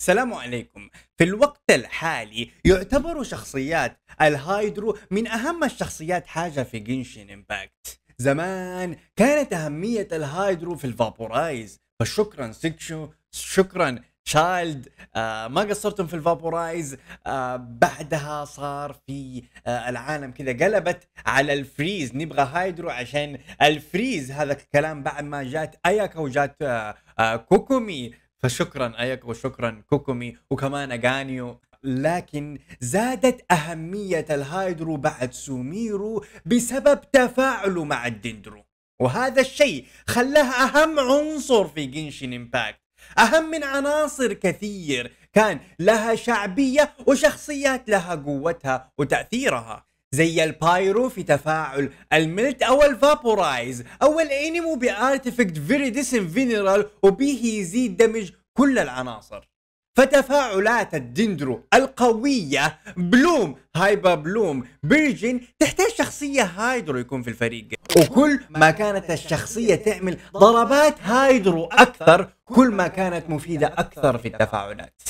السلام عليكم في الوقت الحالي يعتبر شخصيات الهايدرو من أهم الشخصيات حاجة في جنشن امباكت زمان كانت أهمية الهايدرو في الفابورايز فشكرا سيكشو شكرا تشايلد آه ما قصرتم في الفابورايز آه بعدها صار في آه العالم كذا قلبت على الفريز نبغى هايدرو عشان الفريز هذا الكلام بعد ما جات اياكا وجات آه آه كوكومي فشكرا ايكو وشكرا كوكومي وكمان اغانيو لكن زادت أهمية الهايدرو بعد سوميرو بسبب تفاعله مع الدندرو وهذا الشيء خلاه أهم عنصر في جنشن امباكت أهم من عناصر كثير كان لها شعبية وشخصيات لها قوتها وتأثيرها زي البايرو في تفاعل الملت او الفابورايز او الانيمو بارتفكت فيريديسن فينرال وبه يزيد دمج كل العناصر فتفاعلات الدندرو القوية بلوم هايبر بلوم بيرجن تحتاج شخصية هايدرو يكون في الفريق وكل ما كانت الشخصية تعمل ضربات هايدرو أكثر كل ما كانت مفيدة أكثر في التفاعلات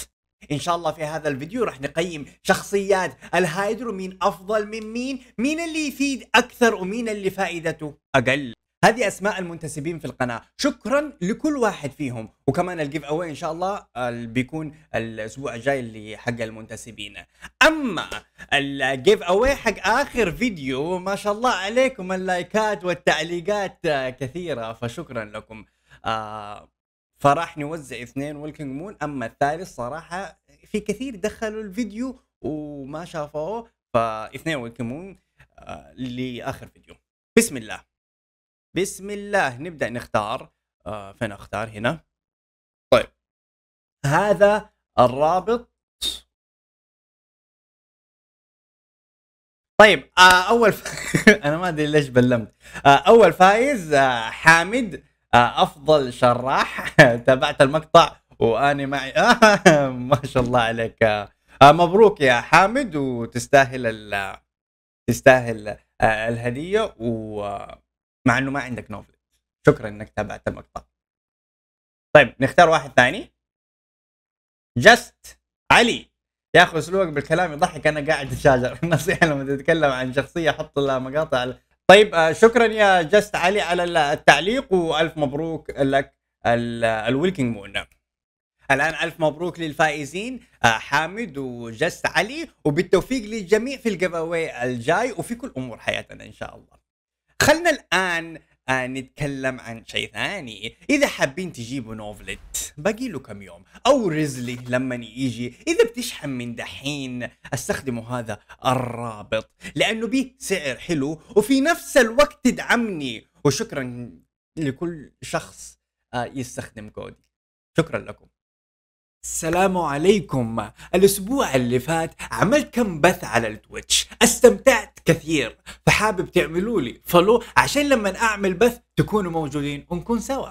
ان شاء الله في هذا الفيديو راح نقيم شخصيات الهايدرو مين افضل من مين مين اللي يفيد اكثر ومين اللي فائدته اقل هذه اسماء المنتسبين في القناه شكرا لكل واحد فيهم وكمان الجيف اوي ان شاء الله بيكون الاسبوع الجاي اللي حق المنتسبين اما الجيف اوي حق اخر فيديو ما شاء الله عليكم اللايكات والتعليقات كثيره فشكرا لكم آه فراح نوزع اثنين ولكنج مون اما الثالث صراحه في كثير دخلوا الفيديو وما شافوه فاثنين ولكنج مون آه، لاخر فيديو بسم الله بسم الله نبدا نختار آه فين اختار هنا طيب هذا الرابط طيب آه اول ف... انا ما ادري ليش بلمت آه اول فايز آه حامد افضل شراح تابعت المقطع واني معي آه ما شاء الله عليك آه مبروك يا حامد وتستاهل ال... تستاهل آه الهديه ومع انه ما عندك نوفل شكرا انك تابعت المقطع طيب نختار واحد ثاني جست علي يا اخي اسلوبك بالكلام يضحك انا قاعد اتشاجر النصيحه لما تتكلم عن شخصيه حط لها مقاطع طيب آه، شكرا يا جست علي على التعليق والف مبروك لك الويلكينج مون الان الف مبروك للفائزين آه، حامد وجست علي وبالتوفيق للجميع في الجيف الجاي وفي كل امور حياتنا ان شاء الله خلنا الان آه نتكلم عن شيء ثاني اذا حابين تجيبوا نوفلت باقي له كم يوم او ريزلي لما يجي اذا بتشحن من دحين استخدموا هذا الرابط لانه به سعر حلو وفي نفس الوقت تدعمني وشكرا لكل شخص آه يستخدم كودي شكرا لكم السلام عليكم الأسبوع اللي فات عملت كم بث على التويتش استمتعت كثير فحابب تعملوا لي فولو عشان لما أعمل بث تكونوا موجودين ونكون سوا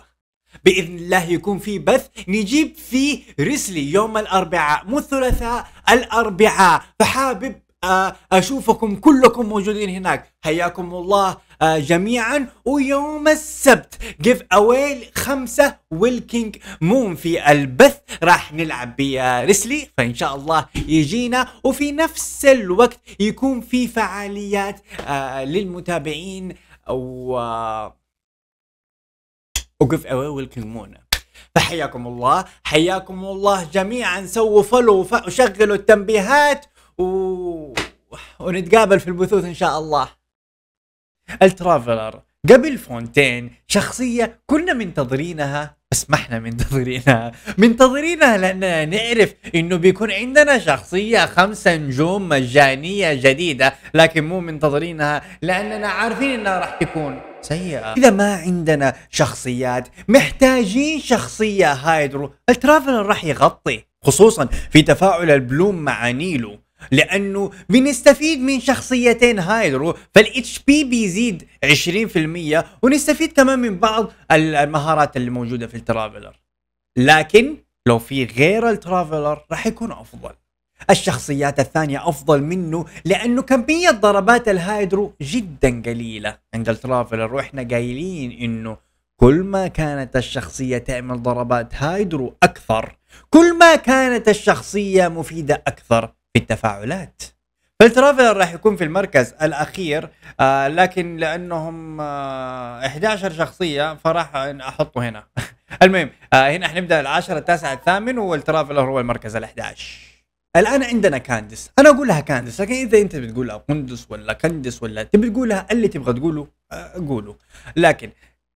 بإذن الله يكون في بث نجيب فيه رسلي يوم الأربعاء مو الثلاثاء الأربعاء فحابب آه، أشوفكم كلكم موجودين هناك حياكم الله آه، جميعا ويوم السبت جيف اواي خمسة ويلكينج مون في البث راح نلعب بريسلي آه، فان شاء الله يجينا وفي نفس الوقت يكون في فعاليات آه، للمتابعين و وقف اواي مون فحياكم الله حياكم الله جميعا سووا فولو وشغلوا التنبيهات و... ونتقابل في البثوث ان شاء الله الترافلر قبل فونتين شخصية كنا منتظرينها بس ما احنا منتظرينها منتظرينها لاننا نعرف انه بيكون عندنا شخصية خمسة نجوم مجانية جديدة لكن مو منتظرينها لاننا عارفين انها راح تكون سيئة إذا ما عندنا شخصيات محتاجين شخصية هايدرو الترافلر راح يغطي خصوصا في تفاعل البلوم مع نيلو لانه بنستفيد من شخصيتين هايدرو فالاتش بي بيزيد 20% ونستفيد كمان من بعض المهارات اللي موجوده في الترافلر لكن لو في غير الترافلر راح يكون افضل الشخصيات الثانية أفضل منه لأنه كمية ضربات الهايدرو جدا قليلة عند الترافلر وإحنا قايلين إنه كل ما كانت الشخصية تعمل ضربات هايدرو أكثر كل ما كانت الشخصية مفيدة أكثر في التفاعلات فالترافلر راح يكون في المركز الاخير آه لكن لانهم آه 11 شخصيه فراح احطه هنا المهم آه هنا حنبدا العاشر التاسع الثامن والترافلر هو المركز ال11 الان عندنا كاندس انا اقول لها كاندس لكن اذا انت بتقولها قندس ولا كندس ولا تبي تقولها اللي تبغى تقوله آه قوله لكن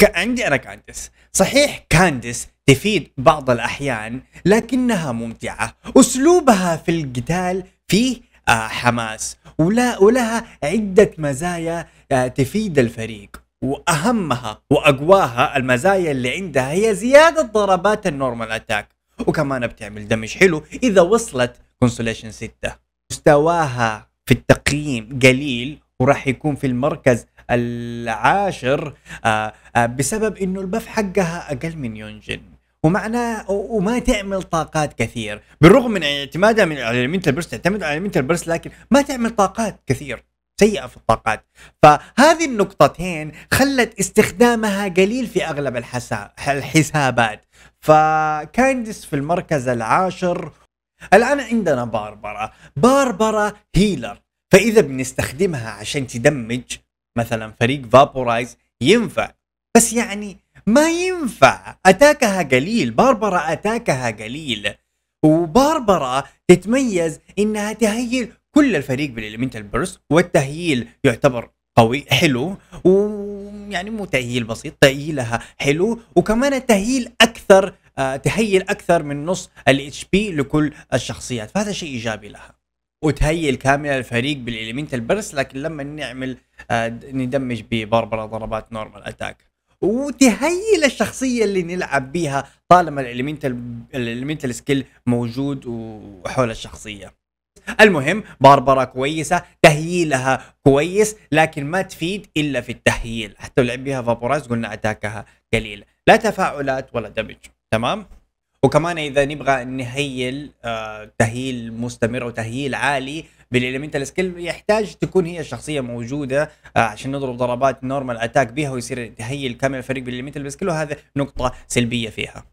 عندي انا كاندس صحيح كاندس تفيد بعض الاحيان لكنها ممتعه اسلوبها في القتال فيه آه حماس ولا ولها عده مزايا آه تفيد الفريق واهمها واقواها المزايا اللي عندها هي زياده ضربات النورمال اتاك وكمان بتعمل دمج حلو اذا وصلت كونسوليشن 6 مستواها في التقييم قليل وراح يكون في المركز العاشر آه، آه، بسبب انه البف حقها اقل من يونجن ومعناه وما تعمل طاقات كثير بالرغم من اعتمادها من على برس تعتمد على الالمنتال برس لكن ما تعمل طاقات كثير سيئة في الطاقات فهذه النقطتين خلت استخدامها قليل في أغلب الحسابات فكاندس في المركز العاشر الآن عندنا باربرا باربرا هيلر فإذا بنستخدمها عشان تدمج مثلا فريق فابورايز ينفع بس يعني ما ينفع اتاكها قليل باربرا اتاكها قليل وباربرا تتميز انها تهيل كل الفريق بالاليمنتال بيرس والتهييل يعتبر قوي حلو ويعني مو تأهيل بسيط تأهيلها حلو وكمان التأهيل أكثر آه، تهيل أكثر من نص الاتش بي لكل الشخصيات فهذا شيء إيجابي لها وتهيل كامل الفريق بالإليمنتال بيرس لكن لما نعمل آه، ندمج بباربرا ضربات نورمال اتاك وتهيل الشخصيه اللي نلعب بيها طالما الاليمنتال الاليمنتال سكيل موجود وحول الشخصيه المهم باربرا كويسة تهييلها كويس لكن ما تفيد إلا في التهييل حتى لعب بها فابوراز قلنا أتاكها قليل لا تفاعلات ولا دمج تمام وكمان إذا نبغى نهيل آه تهيل مستمر تهييل عالي بالاليمنتال سكيل يحتاج تكون هي الشخصيه موجوده آه، عشان نضرب ضربات نورمال اتاك بها ويصير تهيئ كامل الفريق بالاليمنتال سكيل وهذا نقطه سلبيه فيها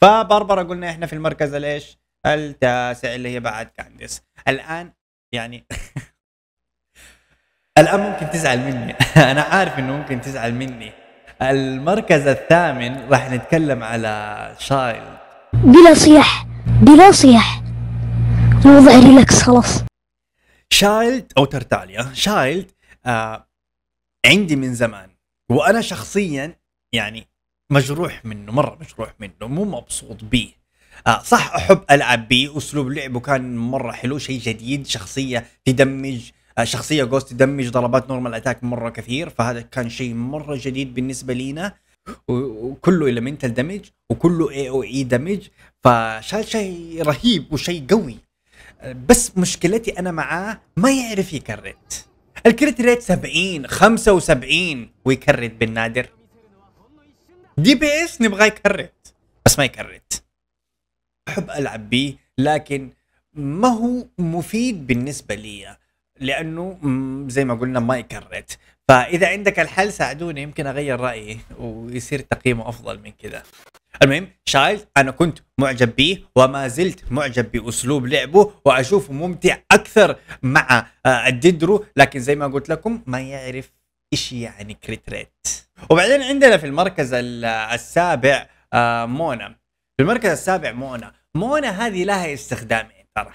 فباربرا قلنا احنا في المركز الايش التاسع اللي هي بعد كانديس الان يعني الان ممكن تزعل مني انا عارف انه ممكن تزعل مني المركز الثامن راح نتكلم على شايلد بلا صيح بلا صيح مو ظهري خلاص شايلد او ترتاليا شايلد آه عندي من زمان وانا شخصيا يعني مجروح منه مره مجروح منه مو مبسوط بيه آه صح احب العب بيه اسلوب لعبه كان مره حلو شيء جديد شخصيه تدمج آه شخصيه جوست تدمج ضربات نورمال اتاك مره كثير فهذا كان شيء مره جديد بالنسبه لينا وكله المنتال دمج وكله اي او اي دمج فشال شيء رهيب وشيء قوي بس مشكلتي انا معاه ما يعرف يكرت الكريت ريت 70 75 ويكرت بالنادر دي بي اس نبغى يكرت بس ما يكرت احب العب بيه لكن ما هو مفيد بالنسبه لي لانه زي ما قلنا ما يكرت فاذا عندك الحل ساعدوني يمكن اغير رايي ويصير تقييمه افضل من كذا المهم شايلد انا كنت معجب به وما زلت معجب باسلوب لعبه واشوفه ممتع اكثر مع آه، الديدرو لكن زي ما قلت لكم ما يعرف ايش يعني كريت ريت وبعدين عندنا في المركز آه، السابع آه، مونا في المركز السابع مونا مونا هذه لها استخدامين ترى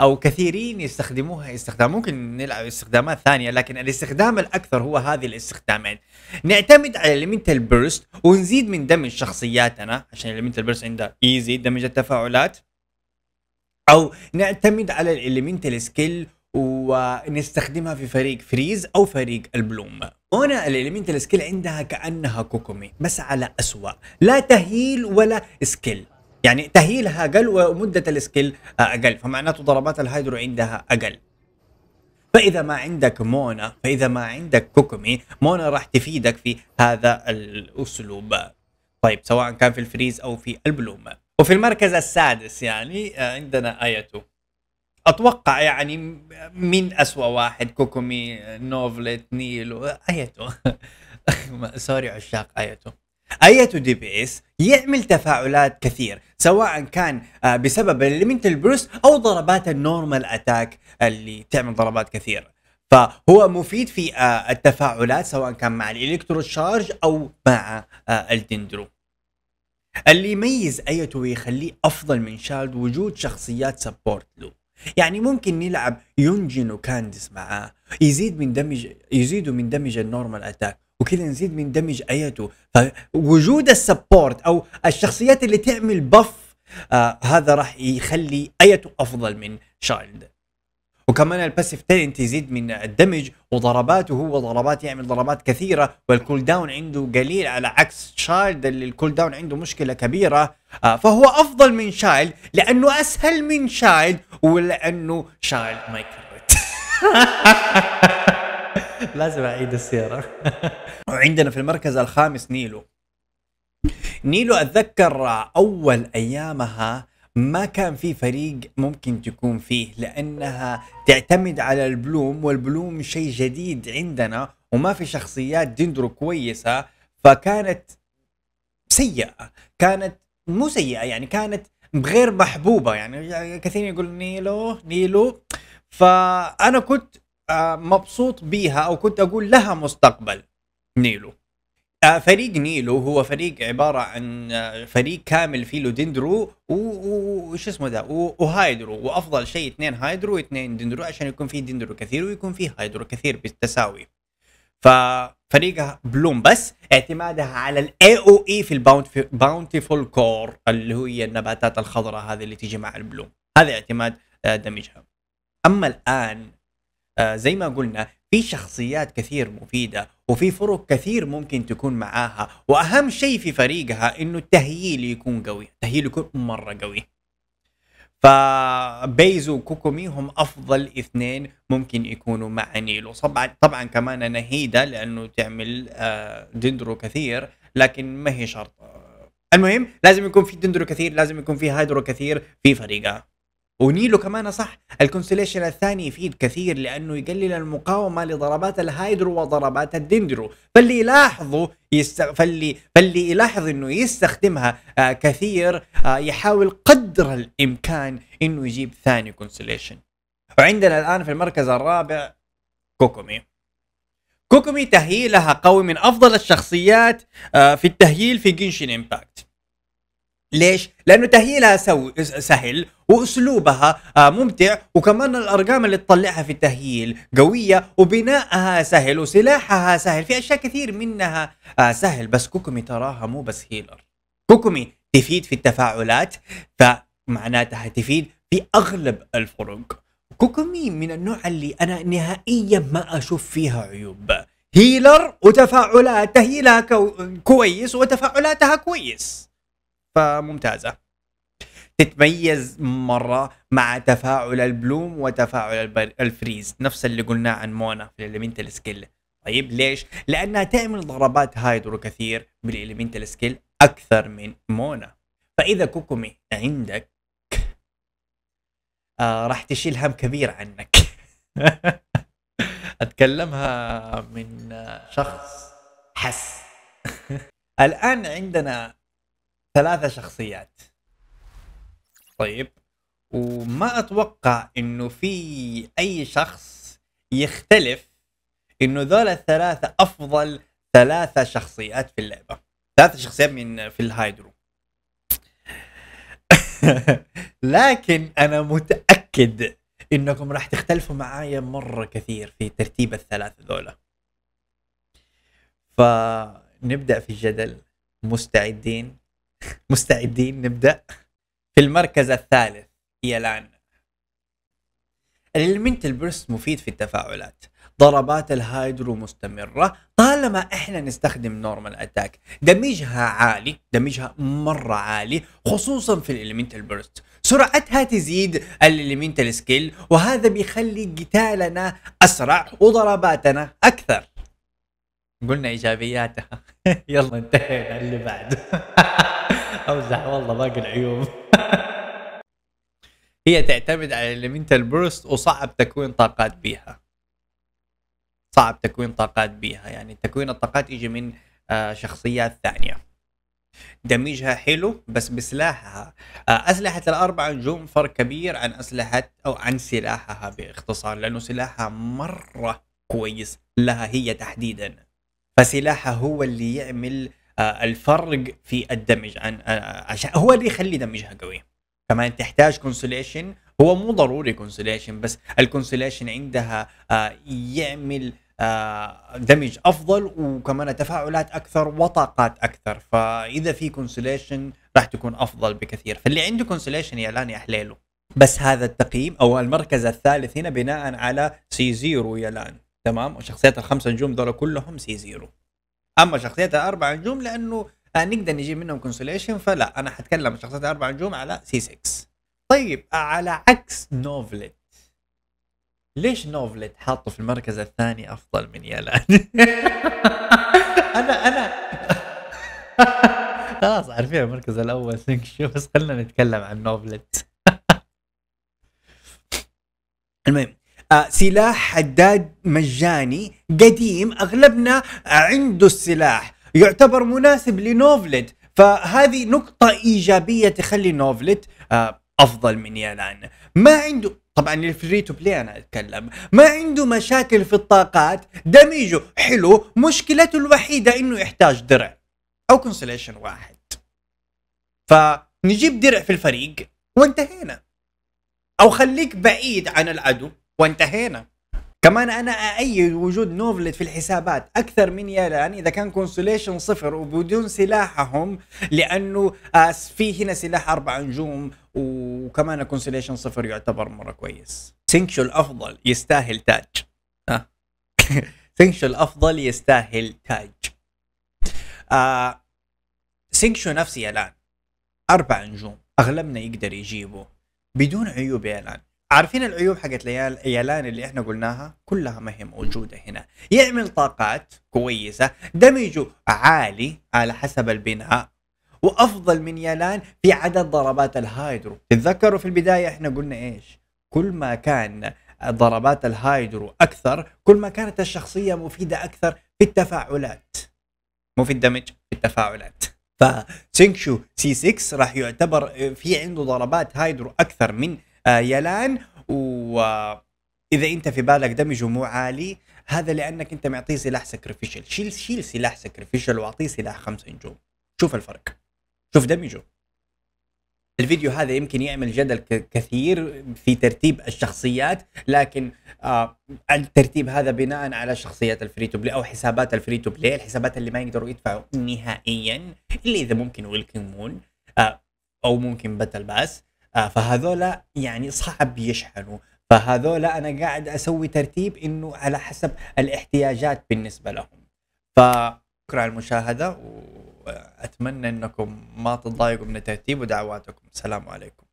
او كثيرين يستخدموها استخدام ممكن نلعب استخدامات ثانيه لكن الاستخدام الاكثر هو هذه الاستخدامين نعتمد على اليمنتال بيرست ونزيد من دمج شخصياتنا عشان اليمنتال بيرست عنده ايزي دمج التفاعلات او نعتمد على الاليمنتال سكيل ونستخدمها في فريق فريز او فريق البلوم هنا الاليمنتال سكيل عندها كانها كوكومي بس على اسوا لا تهيل ولا سكيل يعني تهيلها أقل ومدة السكيل أقل فمعناته ضربات الهايدرو عندها أقل فاذا ما عندك مونا فاذا ما عندك كوكومي مونا راح تفيدك في هذا الاسلوب طيب سواء كان في الفريز او في البلوم وفي المركز السادس يعني آه، عندنا ايتو اتوقع يعني من اسوا واحد كوكومي نوفلت نيلو ايتو سوري عشاق ايتو اية دي بي اس يعمل تفاعلات كثير سواء كان آه، بسبب الاليمنتال بروس او ضربات النورمال اتاك اللي تعمل ضربات كثير فهو مفيد في آه، التفاعلات سواء كان مع الالكترو شارج او مع آه، الدندرو اللي يميز ايتو ويخليه افضل من شالد وجود شخصيات سبورت له يعني ممكن نلعب يونجين وكاندس معاه يزيد من دمج يزيدوا من دمج النورمال اتاك وكذا نزيد من دمج ايته فوجود السبورت او الشخصيات اللي تعمل بف آه هذا راح يخلي ايته افضل من شايلد وكمان الباسيف تين يزيد من الدمج وضرباته هو ضربات يعمل ضربات كثيره والكول داون عنده قليل على عكس شايلد اللي الكول داون عنده مشكله كبيره آه، فهو افضل من شايلد لانه اسهل من شايلد ولانه شايلد ما يكرت لازم اعيد السيره وعندنا في المركز الخامس نيلو نيلو اتذكر اول ايامها ما كان في فريق ممكن تكون فيه لانها تعتمد على البلوم والبلوم شيء جديد عندنا وما في شخصيات ديندرو كويسه فكانت سيئه كانت مو سيئه يعني كانت غير محبوبه يعني كثير يقول نيلو نيلو فانا كنت آه، مبسوط بيها او كنت اقول لها مستقبل نيلو آه، فريق نيلو هو فريق عباره عن آه، فريق كامل فيه له وش اسمه ده وهايدرو وافضل شيء اثنين هايدرو واثنين دندرو عشان يكون فيه دندرو كثير ويكون فيه هايدرو كثير بالتساوي ففريقها بلوم بس اعتمادها على الاي او اي e في الباونتيفول كور اللي هي النباتات الخضراء هذه اللي تجي مع البلوم هذا اعتماد دمجها اما الان آه، زي ما قلنا في شخصيات كثير مفيده وفي فرق كثير ممكن تكون معاها واهم شيء في فريقها انه التهييل يكون قوي التهييل يكون مره قوي فبيزو وكوكومي هم افضل اثنين ممكن يكونوا مع نيلو طبعا طبعا كمان نهيده لانه تعمل آه، دندرو كثير لكن ما هي شرط المهم لازم يكون في دندرو كثير لازم يكون في هايدرو كثير في فريقها ونيلو كمان صح الكونستليشن الثاني يفيد كثير لانه يقلل المقاومه لضربات الهايدرو وضربات الدندرو فاللي يلاحظه يست... فاللي فاللي يلاحظ انه يستخدمها آه كثير آه يحاول قدر الامكان انه يجيب ثاني كونستليشن وعندنا الان في المركز الرابع كوكومي كوكومي تهيلها قوي من افضل الشخصيات آه في التهييل في جنشن امباكت ليش؟ لانه تهييلها سو... سهل واسلوبها آه، ممتع وكمان الارقام اللي تطلعها في التهييل قويه وبنائها سهل وسلاحها سهل في اشياء كثير منها آه، سهل بس كوكومي تراها مو بس هيلر كوكومي تفيد في التفاعلات فمعناتها تفيد في اغلب الفرق كوكومي من النوع اللي انا نهائيا ما اشوف فيها عيوب هيلر وتفاعلات تهيلها كويس وتفاعلاتها كويس فممتازه تتميز مره مع تفاعل البلوم وتفاعل الفريز نفس اللي قلناه عن مونا في الاليمنتال سكيل طيب ليش؟ لانها تعمل ضربات هايدرو كثير بالاليمنتال سكيل اكثر من مونا فاذا كوكومي عندك آه راح تشيل هم كبير عنك اتكلمها من آه، شخص حس الان عندنا ثلاثة شخصيات طيب وما اتوقع انه في اي شخص يختلف انه ذول الثلاثة افضل ثلاثة شخصيات في اللعبة ثلاثة شخصيات من في الهايدرو لكن انا متأكد انكم راح تختلفوا معايا مرة كثير في ترتيب الثلاثة ذولا فنبدأ في الجدل مستعدين مستعدين نبدا في المركز الثالث هي الان الالمنت البرس مفيد في التفاعلات ضربات الهايدرو مستمرة طالما احنا نستخدم نورمال اتاك دمجها عالي دمجها مرة عالي خصوصا في الاليمنتال بيرست سرعتها تزيد الاليمنتال سكيل وهذا بيخلي قتالنا اسرع وضرباتنا اكثر قلنا ايجابياتها يلا انتهينا اللي بعد امزح والله باقي العيوب هي تعتمد على الالمنتال بروست وصعب تكوين طاقات بيها صعب تكوين طاقات بيها يعني تكوين الطاقات يجي من آه، شخصيات ثانية دمجها حلو بس بسلاحها آه، أسلحة الأربع نجوم فرق كبير عن أسلحة أو عن سلاحها باختصار لأنه سلاحها مرة كويس لها هي تحديدا فسلاحها هو اللي يعمل آه، الفرق في الدمج عن آه، آه، عشان هو اللي يخلي دمجها قوي كمان تحتاج كونسوليشن هو مو ضروري كونسوليشن بس الكونسوليشن عندها يعمل دمج افضل وكمان تفاعلات اكثر وطاقات اكثر فاذا في كونسوليشن راح تكون افضل بكثير فاللي عنده كونسوليشن يا لان يا حليله بس هذا التقييم او المركز الثالث هنا بناء على سي زيرو يا لان تمام وشخصيات الخمسه نجوم دول كلهم سي زيرو اما شخصيات الاربع نجوم لانه آه، نقدر نجيب منهم كونسوليشن فلا انا حتكلم عن شخصيات الاربع نجوم على سي 6 طيب على عكس نوفلت ليش نوفلت حاطه في المركز الثاني افضل من يلان انا انا خلاص عارفين المركز الاول ثينك شو بس خلينا نتكلم عن نوفلت المهم آه، سلاح حداد مجاني قديم اغلبنا عنده السلاح يعتبر مناسب لنوفلت فهذه نقطة إيجابية تخلي نوفلت آه، أفضل من يالان ما عنده طبعا الفري تو بلاي انا اتكلم ما عنده مشاكل في الطاقات دمجه حلو مشكلته الوحيده انه يحتاج درع او كونسليشن واحد فنجيب درع في الفريق وانتهينا او خليك بعيد عن العدو وانتهينا كمان انا ايد وجود نوفلت في الحسابات اكثر من يالان اذا كان كونسوليشن صفر وبدون سلاحهم لانه آه، في هنا سلاح اربع نجوم وكمان كونسوليشن صفر يعتبر مره كويس سينكشو الافضل يستاهل تاج سينكشو آه. الافضل يستاهل تاج سينكشو آه، نفسي الان اربع نجوم اغلبنا يقدر يجيبه بدون عيوب يالان عارفين العيوب حقت الايالان اللي احنا قلناها كلها ما هي موجوده هنا يعمل طاقات كويسه دمجه عالي على حسب البناء وافضل من يالان في عدد ضربات الهايدرو تتذكروا في البدايه احنا قلنا ايش كل ما كان ضربات الهايدرو اكثر كل ما كانت الشخصيه مفيده اكثر في التفاعلات مو في الدمج في التفاعلات فسينكشو سي 6 راح يعتبر في عنده ضربات هايدرو اكثر من آه، يلان واذا انت في بالك دمج مو عالي هذا لانك انت معطيه سلاح سكرفيشل شيل شيل سلاح سكرفيشل واعطيه سلاح خمس نجوم شوف الفرق شوف دمجه الفيديو هذا يمكن يعمل جدل كثير في ترتيب الشخصيات لكن آه الترتيب هذا بناء على شخصيات الفري تو بلاي او حسابات الفري تو بلاي الحسابات اللي ما يقدروا يدفعوا نهائيا اللي اذا ممكن ويلكن مون آه او ممكن باتل باس آه، فهذولا يعني صعب يشحنوا فهذولا انا قاعد اسوي ترتيب انه على حسب الاحتياجات بالنسبه لهم فشكرا على المشاهده واتمنى انكم ما تتضايقوا من الترتيب ودعواتكم السلام عليكم